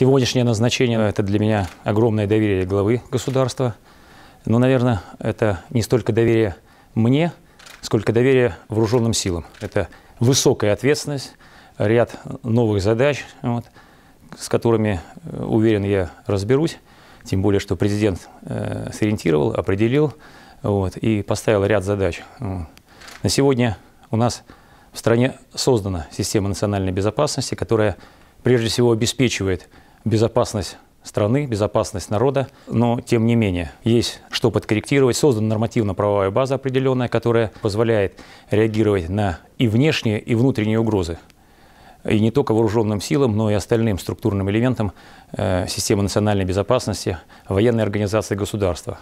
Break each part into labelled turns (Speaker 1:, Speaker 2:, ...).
Speaker 1: Сегодняшнее назначение – это для меня огромное доверие главы государства. Но, наверное, это не столько доверие мне, сколько доверие вооруженным силам. Это высокая ответственность, ряд новых задач, вот, с которыми, э, уверен, я разберусь. Тем более, что президент э, сориентировал, определил вот, и поставил ряд задач. Вот. На сегодня у нас в стране создана система национальной безопасности, которая прежде всего обеспечивает безопасность страны, безопасность народа, но тем не менее есть что подкорректировать. Создана нормативно-правовая база определенная, которая позволяет реагировать на и внешние, и внутренние угрозы. И не только вооруженным силам, но и остальным структурным элементам э, системы национальной безопасности, военной организации государства.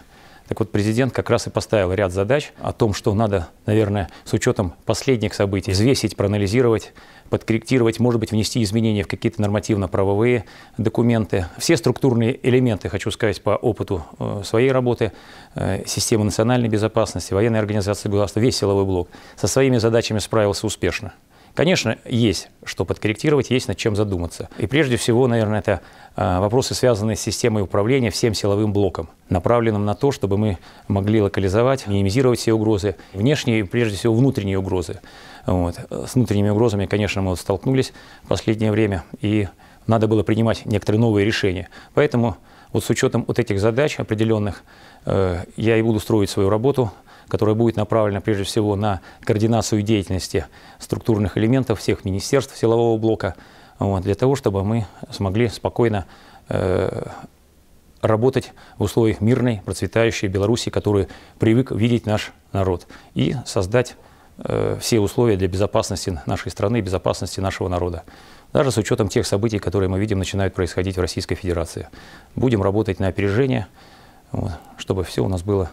Speaker 1: Так вот, президент как раз и поставил ряд задач о том, что надо, наверное, с учетом последних событий взвесить, проанализировать, подкорректировать, может быть, внести изменения в какие-то нормативно-правовые документы. Все структурные элементы, хочу сказать, по опыту э, своей работы, э, системы национальной безопасности, военной организации государства, весь силовой блок, со своими задачами справился успешно. Конечно, есть что подкорректировать, есть над чем задуматься. И прежде всего, наверное, это а, вопросы, связанные с системой управления всем силовым блоком, направленным на то, чтобы мы могли локализовать, минимизировать все угрозы, внешние и прежде всего внутренние угрозы. Вот. С внутренними угрозами, конечно, мы вот столкнулись в последнее время, и надо было принимать некоторые новые решения. Поэтому вот с учетом вот этих задач определенных э, я и буду строить свою работу – которая будет направлена прежде всего на координацию деятельности структурных элементов всех министерств силового блока, вот, для того, чтобы мы смогли спокойно э, работать в условиях мирной, процветающей Беларуси, которую привык видеть наш народ, и создать э, все условия для безопасности нашей страны, безопасности нашего народа даже с учетом тех событий, которые мы видим, начинают происходить в Российской Федерации. Будем работать на опережение, вот, чтобы все у нас было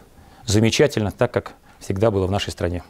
Speaker 1: замечательно, так как всегда было в нашей стране.